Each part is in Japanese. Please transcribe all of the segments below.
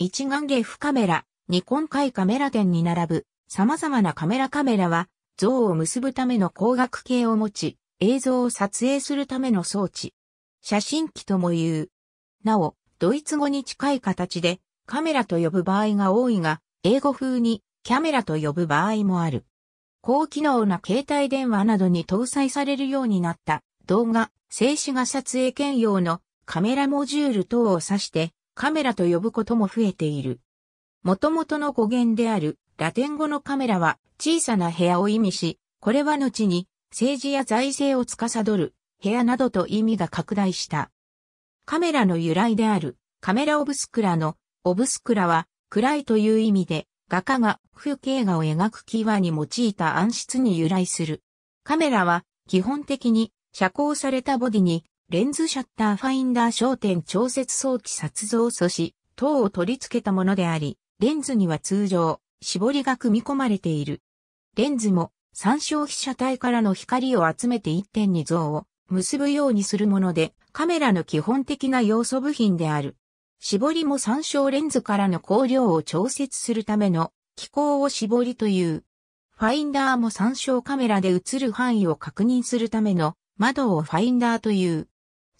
一眼レフカメラ、ニコン海カメラ店に並ぶ様々なカメラカメラは像を結ぶための光学系を持ち、映像を撮影するための装置。写真機とも言う。なお、ドイツ語に近い形でカメラと呼ぶ場合が多いが、英語風にキャメラと呼ぶ場合もある。高機能な携帯電話などに搭載されるようになった動画、静止画撮影兼用のカメラモジュール等を指してカメラと呼ぶことも増えている。元々の語源であるラテン語のカメラは小さな部屋を意味し、これは後に政治や財政を司る部屋などと意味が拡大した。カメラの由来であるカメラオブスクラのオブスクラは暗いという意味で画家が風景画を描くキーワーに用いた暗室に由来する。カメラは基本的に遮光されたボディにレンズシャッターファインダー焦点調節装置撮像素子等を取り付けたものであり、レンズには通常、絞りが組み込まれている。レンズも参照被写体からの光を集めて一点に像を結ぶようにするもので、カメラの基本的な要素部品である。絞りも参照レンズからの光量を調節するための機構を絞りという。ファインダーも参照カメラで映る範囲を確認するための窓をファインダーという。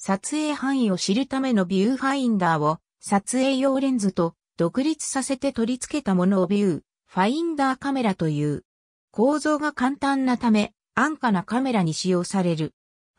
撮影範囲を知るためのビューファインダーを撮影用レンズと独立させて取り付けたものをビュー、ファインダーカメラという。構造が簡単なため、安価なカメラに使用される。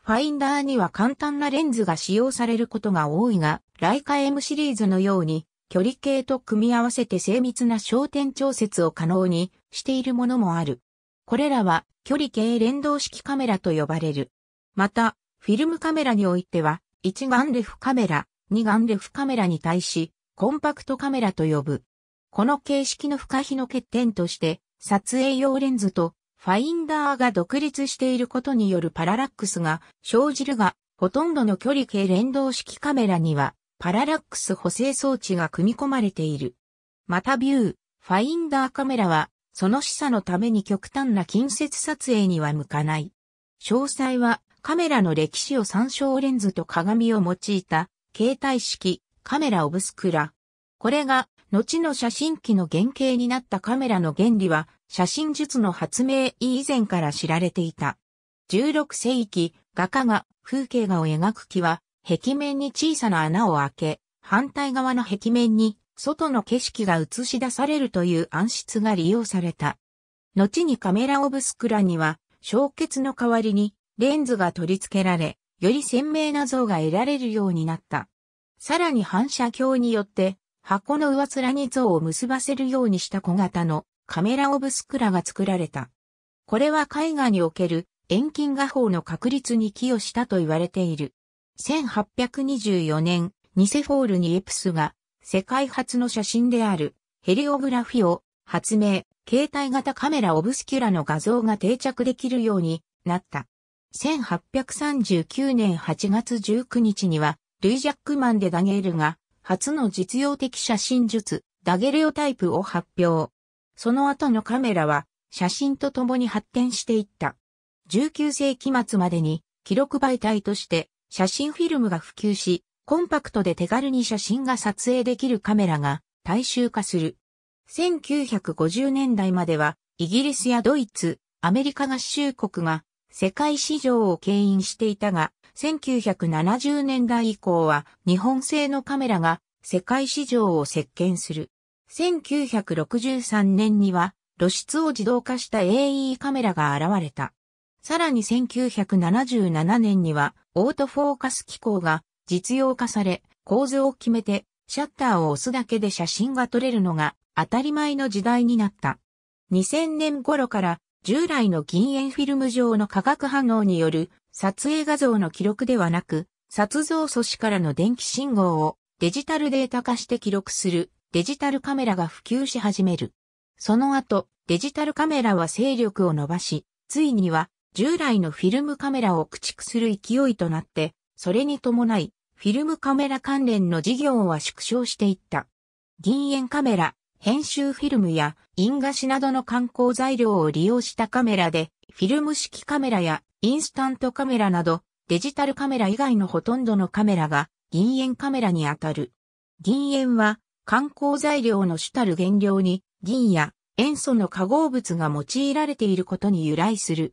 ファインダーには簡単なレンズが使用されることが多いが、ライカ M シリーズのように、距離計と組み合わせて精密な焦点調節を可能にしているものもある。これらは距離計連動式カメラと呼ばれる。また、フィルムカメラにおいては、1眼レフカメラ、2眼レフカメラに対し、コンパクトカメラと呼ぶ。この形式の不可避の欠点として、撮影用レンズとファインダーが独立していることによるパララックスが生じるが、ほとんどの距離計連動式カメラには、パララックス補正装置が組み込まれている。またビュー、ファインダーカメラは、その示唆のために極端な近接撮影には向かない。詳細はカメラの歴史を参照レンズと鏡を用いた携帯式カメラオブスクラ。これが後の写真機の原型になったカメラの原理は写真術の発明以前から知られていた。16世紀、画家が風景画を描く木は壁面に小さな穴を開け、反対側の壁面に外の景色が映し出されるという暗室が利用された。後にカメラオブスクラには、焼結の代わりにレンズが取り付けられ、より鮮明な像が得られるようになった。さらに反射鏡によって、箱の上面に像を結ばせるようにした小型のカメラオブスクラが作られた。これは絵画における遠近画法の確立に寄与したと言われている。1824年、ニセフォールにエプスが世界初の写真であるヘリオグラフィを発明、携帯型カメラオブスキュラの画像が定着できるようになった。1839年8月19日には、ルイ・ジャックマンでダゲールが、初の実用的写真術、ダゲレオタイプを発表。その後のカメラは、写真と共に発展していった。19世紀末までに、記録媒体として、写真フィルムが普及し、コンパクトで手軽に写真が撮影できるカメラが、大衆化する。1950年代までは、イギリスやドイツ、アメリカ合衆国が世界市場を牽引していたが、1970年代以降は日本製のカメラが世界市場を席巻する。1963年には露出を自動化した AE カメラが現れた。さらに1977年にはオートフォーカス機構が実用化され構図を決めてシャッターを押すだけで写真が撮れるのが当たり前の時代になった。2000年頃から従来の銀塩フィルム上の化学反応による撮影画像の記録ではなく、撮像素子からの電気信号をデジタルデータ化して記録するデジタルカメラが普及し始める。その後、デジタルカメラは勢力を伸ばし、ついには従来のフィルムカメラを駆逐する勢いとなって、それに伴い、フィルムカメラ関連の事業は縮小していった。銀塩カメラ、編集フィルムや印菓子などの観光材料を利用したカメラで、フィルム式カメラやインスタントカメラなど、デジタルカメラ以外のほとんどのカメラが銀塩カメラにあたる。銀塩は観光材料の主たる原料に銀や塩素の化合物が用いられていることに由来する。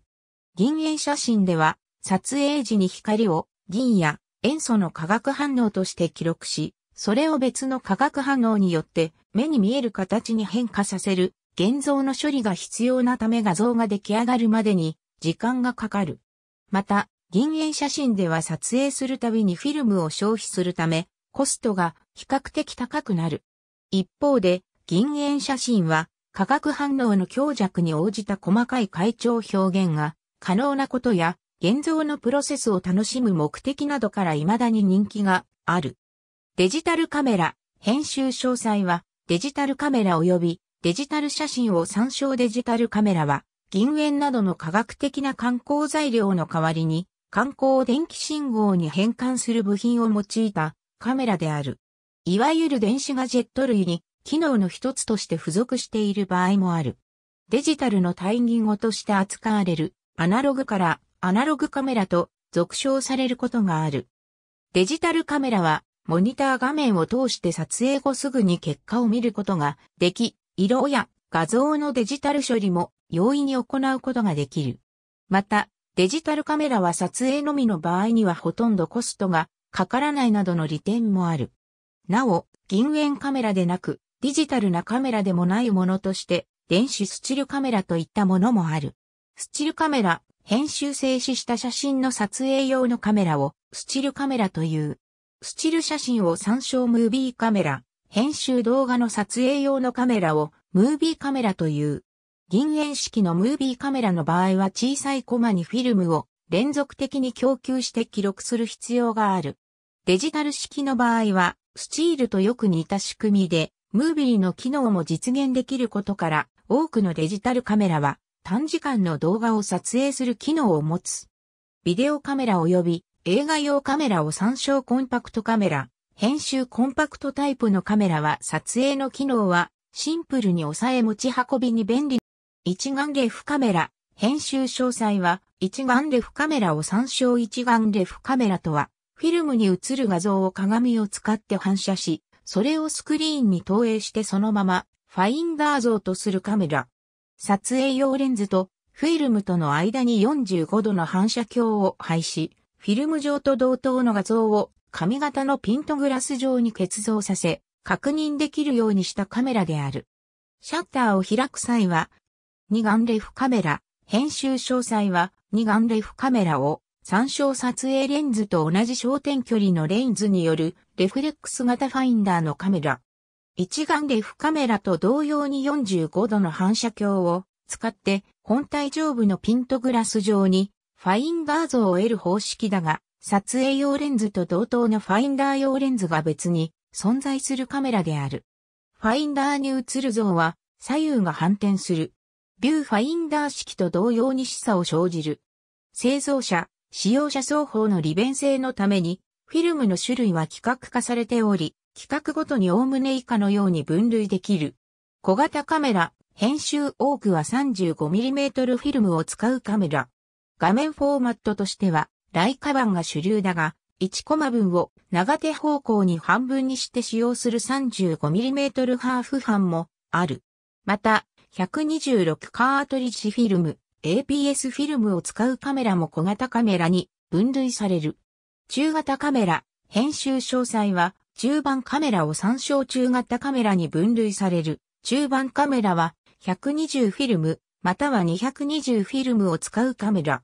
銀塩写真では撮影時に光を銀や塩素の化学反応として記録し、それを別の化学反応によって目に見える形に変化させる現像の処理が必要なため画像が出来上がるまでに時間がかかる。また、銀塩写真では撮影するたびにフィルムを消費するため、コストが比較的高くなる。一方で、銀塩写真は化学反応の強弱に応じた細かい階調表現が可能なことや、現像のプロセスを楽しむ目的などから未だに人気がある。デジタルカメラ、編集詳細は、デジタルカメラ及びデジタル写真を参照デジタルカメラは、銀塩などの科学的な観光材料の代わりに、観光電気信号に変換する部品を用いたカメラである。いわゆる電子ガジェット類に機能の一つとして付属している場合もある。デジタルの対義語として扱われるアナログからアナログカメラと俗称されることがある。デジタルカメラはモニター画面を通して撮影後すぐに結果を見ることができ、色や画像のデジタル処理も容易に行うことができる。また、デジタルカメラは撮影のみの場合にはほとんどコストがかからないなどの利点もある。なお、銀塩カメラでなく、デジタルなカメラでもないものとして、電子スチルカメラといったものもある。スチルカメラ、編集静止した写真の撮影用のカメラを、スチルカメラという。スチル写真を参照ムービーカメラ、編集動画の撮影用のカメラをムービーカメラという。銀塩式のムービーカメラの場合は小さいコマにフィルムを連続的に供給して記録する必要がある。デジタル式の場合はスチールとよく似た仕組みで、ムービーの機能も実現できることから多くのデジタルカメラは短時間の動画を撮影する機能を持つ。ビデオカメラ及び映画用カメラを参照コンパクトカメラ、編集コンパクトタイプのカメラは撮影の機能はシンプルに抑え持ち運びに便利。一眼レフカメラ、編集詳細は一眼レフカメラを参照一眼レフカメラとは、フィルムに映る画像を鏡を使って反射し、それをスクリーンに投影してそのままファインダー像とするカメラ。撮影用レンズとフィルムとの間に45度の反射鏡を配置。フィルム上と同等の画像を髪型のピントグラス上に結像させ、確認できるようにしたカメラである。シャッターを開く際は、二眼レフカメラ、編集詳細は二眼レフカメラを参照撮影レンズと同じ焦点距離のレンズによるレフレックス型ファインダーのカメラ。一眼レフカメラと同様に45度の反射鏡を使って本体上部のピントグラス上にファインダー像を得る方式だが、撮影用レンズと同等のファインダー用レンズが別に存在するカメラである。ファインダーに映る像は左右が反転する。ビューファインダー式と同様に示唆を生じる。製造者、使用者双方の利便性のために、フィルムの種類は規格化されており、規格ごとにおおむね以下のように分類できる。小型カメラ、編集多くは 35mm フィルムを使うカメラ。画面フォーマットとしては、ライカ版が主流だが、1コマ分を長手方向に半分にして使用する 35mm ハーフ版もある。また、126カートリッジフィルム、APS フィルムを使うカメラも小型カメラに分類される。中型カメラ、編集詳細は、中盤カメラを参照中型カメラに分類される。中盤カメラは、120フィルム、または220フィルムを使うカメラ。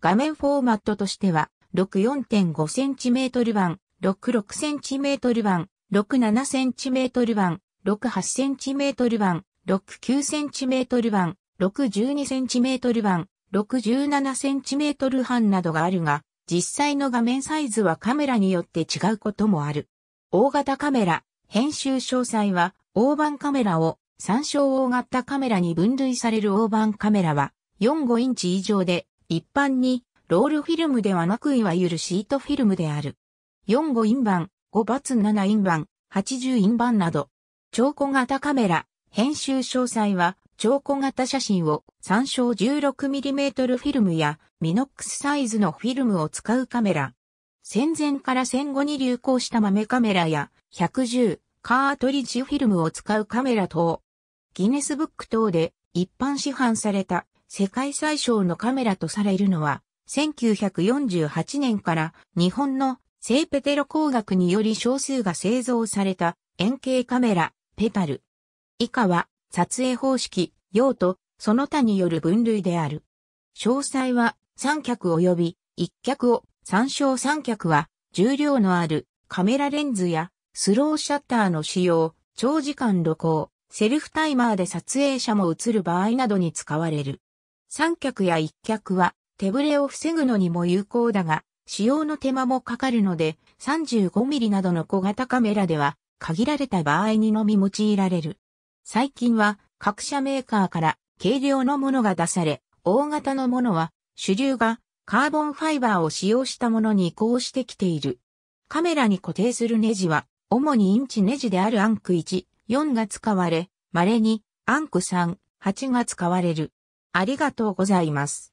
画面フォーマットとしては、64.5cm 版、66cm 版、67cm 版、68cm 版、69cm 版、612cm 版、67cm 版などがあるが、実際の画面サイズはカメラによって違うこともある。大型カメラ、編集詳細は、大判カメラを参照大型カメラに分類される大判カメラは45インチ以上で一般にロールフィルムではなくいわゆるシートフィルムである。45インバン、5×7 インバン、80インバンなど、超小型カメラ、編集詳細は超小型写真を参照 16mm フィルムやミノックスサイズのフィルムを使うカメラ。戦前から戦後に流行した豆カメラや110カートリッジフィルムを使うカメラ等。ギネスブック等で一般市販された世界最小のカメラとされるのは、1948年から日本の聖ペテロ工学により少数が製造された円形カメラ、ペタル。以下は撮影方式、用途、その他による分類である。詳細は三脚及び一脚を参照三脚は重量のあるカメラレンズやスローシャッターの使用、長時間露光、セルフタイマーで撮影者も映る場合などに使われる。三脚や一脚は手ぶれを防ぐのにも有効だが、使用の手間もかかるので、35mm などの小型カメラでは、限られた場合にのみ用いられる。最近は、各社メーカーから軽量のものが出され、大型のものは、主流がカーボンファイバーを使用したものに移行してきている。カメラに固定するネジは、主にインチネジであるアンク1、4が使われ、稀に、アンクさん、8が使われる。ありがとうございます。